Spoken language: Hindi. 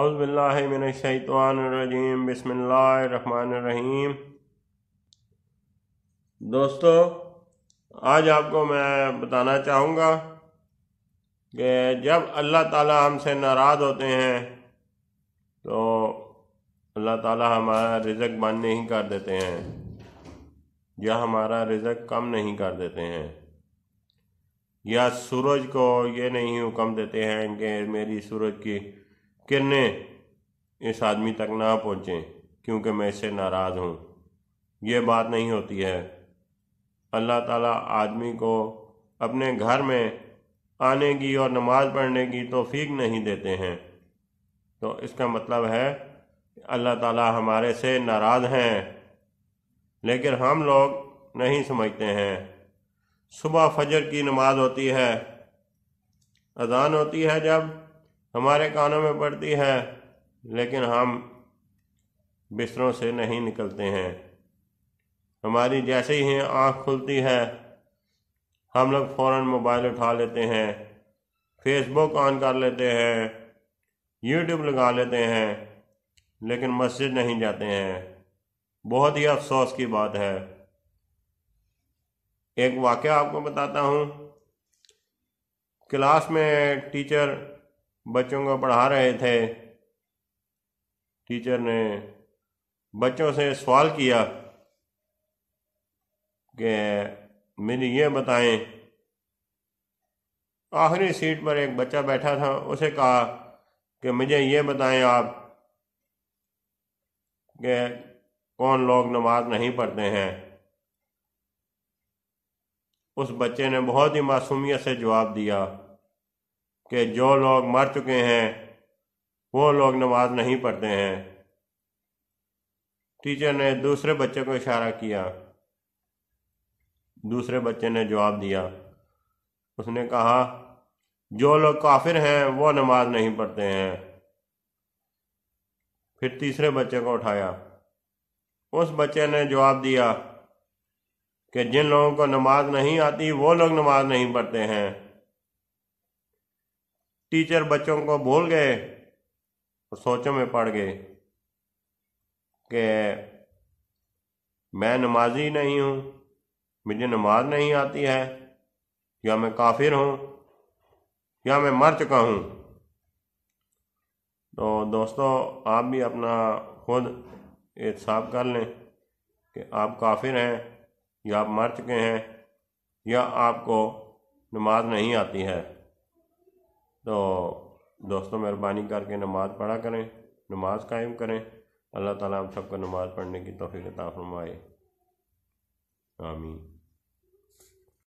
अवज़बिल्लाशैतवानरजीम बसमीम दोस्तों आज आपको मैं बताना चाहूँगा कि जब अल्लाह ताला हमसे नाराज़ होते हैं तो अल्लाह ताला हमारा रिज़क बंद नहीं कर देते हैं या हमारा रिज़क कम नहीं कर देते हैं या सूरज को ये नहीं हुक्म देते हैं कि मेरी सूरज की किरने इस आदमी तक ना पहुँचें क्योंकि मैं इससे नाराज़ हूँ ये बात नहीं होती है अल्लाह ताला आदमी को अपने घर में आने की और नमाज़ पढ़ने की तोफीक नहीं देते हैं तो इसका मतलब है अल्लाह ताला हमारे से नाराज़ हैं लेकिन हम लोग नहीं समझते हैं सुबह फजर की नमाज़ होती है अजान होती है जब हमारे कानों में पड़ती है लेकिन हम बिस्तरों से नहीं निकलते हैं हमारी जैसे ही आँख खुलती है हम लोग फ़ौर मोबाइल उठा लेते हैं फेसबुक ऑन कर लेते हैं यूट्यूब लगा लेते हैं लेकिन मस्जिद नहीं जाते हैं बहुत ही अफसोस की बात है एक वाक़ आपको बताता हूँ क्लास में टीचर बच्चों को पढ़ा रहे थे टीचर ने बच्चों से सवाल किया कि मेरी ये बताएं आखिरी सीट पर एक बच्चा बैठा था उसे कहा कि मुझे ये बताएं आप कि कौन लोग नमाज नहीं पढ़ते हैं उस बच्चे ने बहुत ही मासूमियत से जवाब दिया कि जो लोग मर चुके हैं वो लोग नमाज नहीं पढ़ते हैं टीचर ने दूसरे बच्चे को इशारा किया दूसरे बच्चे ने जवाब दिया उसने कहा जो लोग काफिर हैं वो नमाज नहीं पढ़ते हैं फिर तीसरे बच्चे को उठाया उस बच्चे ने जवाब दिया कि जिन लोगों को नमाज नहीं आती वो लोग नमाज नहीं पढ़ते हैं टीचर बच्चों को भूल गए और सोचों में पड़ गए कि मैं नमाजी नहीं हूँ मुझे नमाज नहीं आती है या मैं काफिर हूँ या मैं मर चुका हूँ तो दोस्तों आप भी अपना खुद एहसाब कर लें कि आप काफिर हैं या आप मर चुके हैं या आपको नमाज नहीं आती है तो दोस्तों मेहरबानी करके नमाज़ पढ़ा करें नमाज कायम करें अल्लाह ताला हम सबको नमाज़ पढ़ने की तोफ़ी अता फरमाए आमीन